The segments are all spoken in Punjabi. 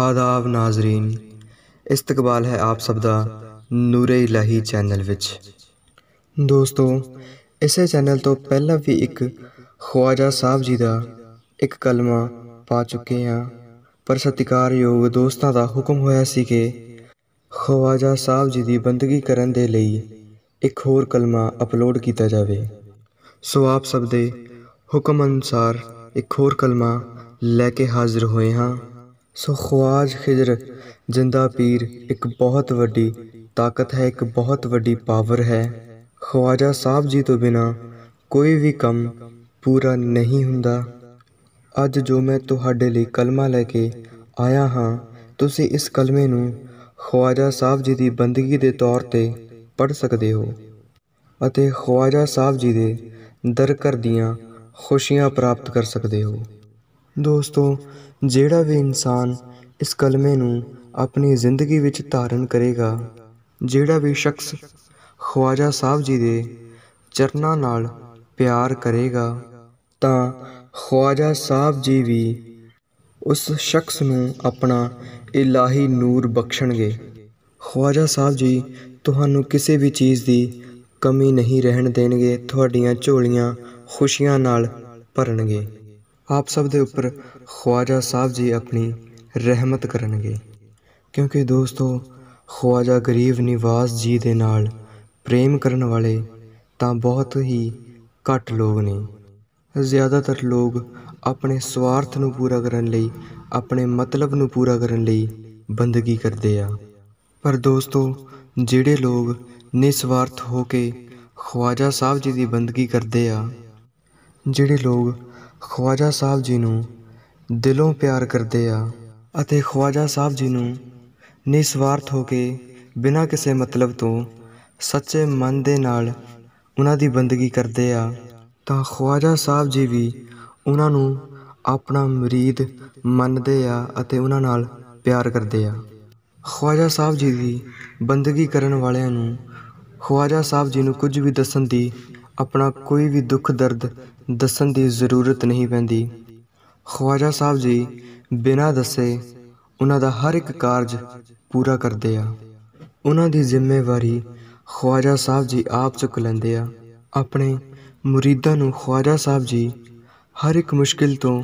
ਆਦਾਬ ਨਾਜ਼ਰੀਨ ਇਸਤਕਬਾਲ ਹੈ ਆਪ ਸਭ ਦਾ ਨੂਰ ਇਲਾਹੀ ਚੈਨਲ ਵਿੱਚ ਦੋਸਤੋ ਇਸੇ ਚੈਨਲ ਤੋਂ ਪਹਿਲਾਂ ਵੀ ਇੱਕ ਖਵਾਜਾ ਸਾਹਿਬ ਜੀ ਦਾ ਇੱਕ ਕਲਮਾ ਪਾ ਚੁੱਕੇ ਹਾਂ ਪਰ ਸਤਿਕਾਰਯੋਗ ਦੋਸਤਾਂ ਦਾ ਹੁਕਮ ਹੋਇਆ ਸੀ ਕਿ ਖਵਾਜਾ ਸਾਹਿਬ ਜੀ ਦੀ ਬੰਦਗੀ ਕਰਨ ਦੇ ਲਈ ਇੱਕ ਹੋਰ ਕਲਮਾ ਅਪਲੋਡ ਕੀਤਾ ਜਾਵੇ ਸੋ ਆਪ ਸਭ ਦੇ ਹੁਕਮ ਅਨੁਸਾਰ ਇੱਕ ਹੋਰ ਕਲਮਾ ਲੈ ਕੇ ਹਾਜ਼ਰ ਹੋਏ ਹਾਂ ਸੋ ਖਵਾਜ ਖਿਜ਼ਰ ਜਿੰਦਾ ਪੀਰ ਇੱਕ ਬਹੁਤ ਵੱਡੀ ਤਾਕਤ ਹੈ ਇੱਕ ਬਹੁਤ ਵੱਡੀ ਪਾਵਰ ਹੈ ਖਵਾਜਾ ਸਾਹਿਬ ਜੀ ਤੋਂ ਬਿਨਾ ਕੋਈ ਵੀ ਕੰਮ ਪੂਰਾ ਨਹੀਂ ਹੁੰਦਾ ਅੱਜ ਜੋ ਮੈਂ ਤੁਹਾਡੇ ਲਈ ਕਲਮਾ ਲੈ ਕੇ ਆਇਆ ਹਾਂ ਤੁਸੀਂ ਇਸ ਕਲਮੇ ਨੂੰ ਖਵਾਜਾ ਸਾਹਿਬ ਜੀ ਦੀ ਬੰਦਗੀ ਦੇ ਤੌਰ ਤੇ ਪੜ ਸਕਦੇ ਹੋ ਅਤੇ ਖਵਾਜਾ ਸਾਹਿਬ ਜੀ ਦੇ ਦਰ ਕਰਦੀਆਂ ਖੁਸ਼ੀਆਂ ਪ੍ਰਾਪਤ ਕਰ ਸਕਦੇ ਹੋ ਦੋਸਤੋ ਜਿਹੜਾ ਵੀ ਇਨਸਾਨ ਇਸ ਕਲਮੇ ਨੂੰ ਆਪਣੀ ਜ਼ਿੰਦਗੀ ਵਿੱਚ ਧਾਰਨ ਕਰੇਗਾ ਜਿਹੜਾ ਵੀ ਸ਼ਖਸ ਖਵਾਜਾ ਸਾਹਿਬ ਜੀ ਦੇ ਚਰਨਾਂ ਨਾਲ ਪਿਆਰ ਕਰੇਗਾ ਤਾਂ ਖਵਾਜਾ ਸਾਹਿਬ ਜੀ ਵੀ ਉਸ ਸ਼ਖਸ ਨੂੰ ਆਪਣਾ ਇਲਾਹੀ ਨੂਰ ਬਖਸ਼ਣਗੇ ਖਵਾਜਾ ਸਾਹਿਬ ਜੀ ਤੁਹਾਨੂੰ ਕਿਸੇ ਵੀ ਚੀਜ਼ ਦੀ ਕਮੀ ਨਹੀਂ ਰਹਿਣ ਦੇਣਗੇ ਤੁਹਾਡੀਆਂ ਝੋਲੀਆਂ ਖੁਸ਼ੀਆਂ ਨਾਲ ਭਰਨਗੇ ਆਪ ਸਭ ਦੇ ਉੱਪਰ ਖਵਾਜਾ ਸਾਹਿਬ ਜੀ ਆਪਣੀ ਰਹਿਮਤ ਕਰਨਗੇ ਕਿਉਂਕਿ ਦੋਸਤੋ ਖਵਾਜਾ ਗਰੀਬ ਨਿਵਾਸ ਜੀ ਦੇ ਨਾਲ ਪ੍ਰੇਮ ਕਰਨ ਵਾਲੇ ਤਾਂ ਬਹੁਤ ਹੀ ਘੱਟ ਲੋਕ ਨੇ ਜ਼ਿਆਦਾਤਰ ਲੋਕ ਆਪਣੇ ਸਵਾਰਥ ਨੂੰ ਪੂਰਾ ਕਰਨ ਲਈ ਆਪਣੇ ਮਤਲਬ ਨੂੰ ਪੂਰਾ ਕਰਨ ਲਈ ਬੰਦਗੀ ਕਰਦੇ ਆ ਪਰ ਦੋਸਤੋ ਜਿਹੜੇ ਲੋਕ ਨਿਸਵਾਰਥ ਹੋ ਕੇ ਖਵਾਜਾ ਸਾਹਿਬ ਜੀ ਦੀ ਬੰਦਗੀ ਕਰਦੇ ਆ ਜਿਹੜੇ ਲੋਕ ਖਵਾਜਾ ਸਾਹਿਬ ਜੀ ਨੂੰ ਦਿਲੋਂ ਪਿਆਰ ਕਰਦੇ ਆ ਅਤੇ ਖਵਾਜਾ ਸਾਹਿਬ ਜੀ ਨੂੰ ਨਿਸਵਾਰਥ ਹੋ ਕੇ ਬਿਨਾਂ ਕਿਸੇ ਮਤਲਬ ਤੋਂ ਸੱਚੇ ਮਨ ਦੇ ਨਾਲ ਉਹਨਾਂ ਦੀ ਬੰਦਗੀ ਕਰਦੇ ਆ ਤਾਂ ਖਵਾਜਾ ਸਾਹਿਬ ਜੀ ਵੀ ਉਹਨਾਂ ਨੂੰ ਆਪਣਾ ਮਰੀਦ ਮੰਨਦੇ ਆ ਅਤੇ ਉਹਨਾਂ ਨਾਲ ਪਿਆਰ ਕਰਦੇ ਆ ਖਵਾਜਾ ਸਾਹਿਬ ਜੀ ਦੀ ਬੰਦਗੀ ਕਰਨ ਵਾਲਿਆਂ ਨੂੰ ਖਵਾਜਾ ਸਾਹਿਬ ਜੀ ਨੂੰ ਕੁਝ ਵੀ ਦੱਸਣ ਦੀ ਆਪਣਾ ਕੋਈ ਵੀ ਦੁੱਖ ਦਰਦ ਦੱਸਣ ਦੀ ਜ਼ਰੂਰਤ ਨਹੀਂ ਪੈਂਦੀ ਖਵਾਜਾ ਸਾਹਿਬ ਜੀ ਬਿਨਾਂ ਦੱਸੇ ਉਹਨਾਂ ਦਾ ਹਰ ਇੱਕ ਕਾਰਜ ਪੂਰਾ ਕਰਦੇ ਆ ਉਹਨਾਂ ਦੀ ਜ਼ਿੰਮੇਵਾਰੀ ਖਵਾਜਾ ਸਾਹਿਬ ਜੀ ਆਪ ਚੁੱਕ ਲੈਂਦੇ ਆ ਆਪਣੇ ਮੁਰੀਦਾਂ ਨੂੰ ਖਵਾਜਾ ਸਾਹਿਬ ਜੀ ਹਰ ਇੱਕ ਮੁਸ਼ਕਿਲ ਤੋਂ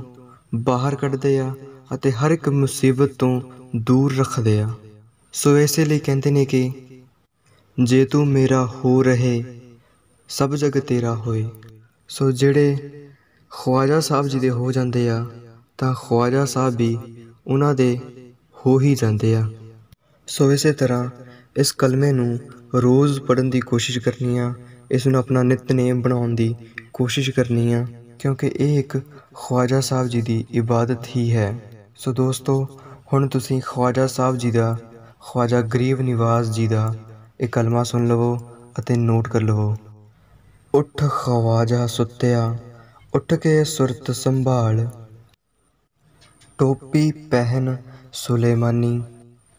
ਬਾਹਰ ਕੱਢਦੇ ਆ ਅਤੇ ਹਰ ਇੱਕ ਮੁਸੀਬਤ ਤੋਂ ਦੂਰ ਰੱਖਦੇ ਆ ਸੋ ਇਸੇ ਲਈ ਕਹਿੰਦੇ ਨੇ ਕਿ ਜੇ ਤੂੰ ਮੇਰਾ ਹੋ ਰਹੇ ਸਭ ਜਗ ਤੇਰਾ ਹੋਏ ਸੋ ਜਿਹੜੇ ਖਵਾਜਾ ਸਾਹਿਬ ਜੀ ਦੇ ਹੋ ਜਾਂਦੇ ਆ ਤਾਂ ਖਵਾਜਾ ਸਾਹਿਬ ਵੀ ਉਹਨਾਂ ਦੇ ਹੋ ਹੀ ਜਾਂਦੇ ਆ ਸੋ ਇਸੇ ਤਰ੍ਹਾਂ ਇਸ ਕਲਮੇ ਨੂੰ ਰੋਜ਼ ਪੜਨ ਦੀ ਕੋਸ਼ਿਸ਼ ਕਰਨੀ ਆ ਇਸ ਨੂੰ ਆਪਣਾ ਨਿਤਨੇਮ ਬਣਾਉਣ ਦੀ ਕੋਸ਼ਿਸ਼ ਕਰਨੀ ਆ ਕਿਉਂਕਿ ਇਹ ਇੱਕ ਖਵਾਜਾ ਸਾਹਿਬ ਜੀ ਦੀ ਇਬਾਦਤ ਹੀ ਹੈ ਸੋ ਦੋਸਤੋ ਹੁਣ ਤੁਸੀਂ ਖਵਾਜਾ ਸਾਹਿਬ ਜੀ ਦਾ ਖਵਾਜਾ ਗਰੀਬ ਨਿਵਾਜ਼ ਜੀ ਦਾ ਇਹ ਕਲਮਾ ਸੁਣ ਲਵੋ ਅਤੇ ਨੋਟ ਕਰ ਲਵੋ ਉੱਠ ਖਵਾਜਾ ਸੁੱਤਿਆ ਉੱਠ ਕੇ ਸੁਰਤ ਸੰਭਾਲ ਟੋਪੀ ਪਹਿਨ ਸੁਲੇਮਾਨੀ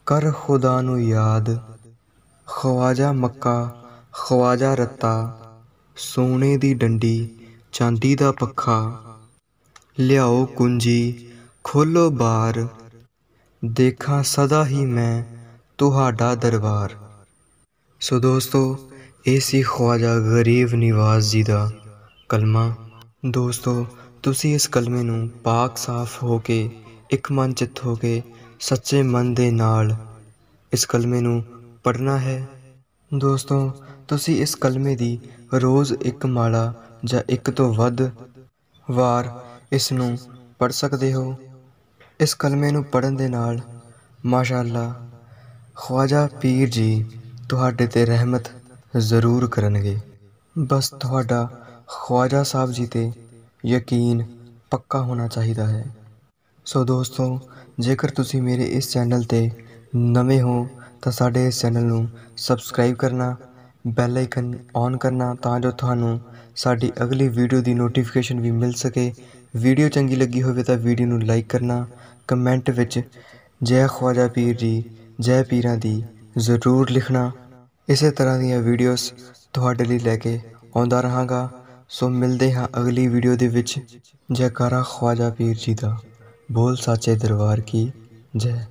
ਕਰ ਖੁਦਾ ਨੂੰ ਯਾਦ ਖਵਾਜਾ ਮੱਕਾ ਖਵਾਜਾ ਰਤਾ ਸੋਨੇ ਦੀ ਡੰਡੀ ਚਾਂਦੀ ਦਾ ਪੱਖਾ ਲਿਆਓ ਕੁੰਜੀ ਖੋਲੋ ਬਾਰ ਦੇਖਾਂ ਸਦਾ ਹੀ ਮੈਂ ਤੁਹਾਡਾ ਦਰਬਾਰ ਸੋ ਦੋਸਤੋ ਇਹ ਸੀ ਖਵਾਜਾ ਗਰੀਬ ਨਿਵਾਸ ਜੀ ਦਾ ਕਲਮਾ ਦੋਸਤੋ ਤੁਸੀਂ ਇਸ ਕਲਮੇ ਨੂੰ ਪਾਕ ਸਾਫ਼ ਹੋ ਕੇ ਇੱਕ ਮਨ ਚਿੱਤ ਹੋ ਕੇ ਸੱਚੇ ਮਨ ਦੇ ਨਾਲ ਇਸ ਕਲਮੇ ਨੂੰ ਪੜਨਾ ਹੈ ਦੋਸਤੋ ਤੁਸੀਂ ਇਸ ਕਲਮੇ ਦੀ ਰੋਜ਼ ਇੱਕ ਮਾਲਾ ਜਾਂ ਇੱਕ ਤੋਂ ਵੱਧ ਵਾਰ ਇਸ ਨੂੰ ਪੜ ਸਕਦੇ ਹੋ ਇਸ ਕਲਮੇ ਨੂੰ ਪੜਨ ਦੇ ਨਾਲ ਮਾਸ਼ਾਅੱਲਾ ਖਵਾਜਾ ਪੀਰ ਜੀ ਤੁਹਾਡੇ ਤੇ ਰਹਿਮਤ ਜ਼ਰੂਰ ਕਰਨਗੇ ਬਸ ਤੁਹਾਡਾ ਖਵਾਜਾ ਸਾਹਿਬ ਜੀ ਤੇ ਯਕੀਨ ਪੱਕਾ ਹੋਣਾ ਚਾਹੀਦਾ ਹੈ ਸੋ ਦੋਸਤੋ ਜੇਕਰ ਤੁਸੀਂ ਮੇਰੇ ਇਸ ਚੈਨਲ ਤੇ ਨਵੇਂ ਹੋ ਤਾਂ ਸਾਡੇ ਇਸ ਚੈਨਲ ਨੂੰ ਸਬਸਕ੍ਰਾਈਬ ਕਰਨਾ ਬੈਲ ਆਈਕਨ ਔਨ ਕਰਨਾ ਤਾਂ ਜੋ ਤੁਹਾਨੂੰ ਸਾਡੀ ਅਗਲੀ ਵੀਡੀਓ ਦੀ ਨੋਟੀਫਿਕੇਸ਼ਨ ਵੀ ਮਿਲ ਸਕੇ ਵੀਡੀਓ ਚੰਗੀ ਲੱਗੀ ਹੋਵੇ ਤਾਂ ਵੀਡੀਓ ਨੂੰ ਲਾਈਕ ਕਰਨਾ ਕਮੈਂਟ ਵਿੱਚ ਜੈ ਖਵਾਜਾ ਪੀਰ ਜੀ ਜੈ ਪੀਰਾਂ ਦੀ ਜ਼ਰੂਰ ਲਿਖਣਾ ਇਸੇ ਤਰ੍ਹਾਂ ਦੀਆਂ ਵੀਡੀਓਜ਼ ਤੁਹਾਡੇ ਲਈ ਲੈ ਕੇ ਆਉਂਦਾ ਰਹਾਂਗਾ ਸੋ ਮਿਲਦੇ ਹਾਂ ਅਗਲੀ ਵੀਡੀਓ ਦੇ ਵਿੱਚ ਜੈਕਾਰਾ ਖਵਾਜਾ ਪੀਰ ਜੀ ਦਾ ਬੋਲ ਸੱਚੇ ਦਰਬਾਰ ਕੀ ਜੈ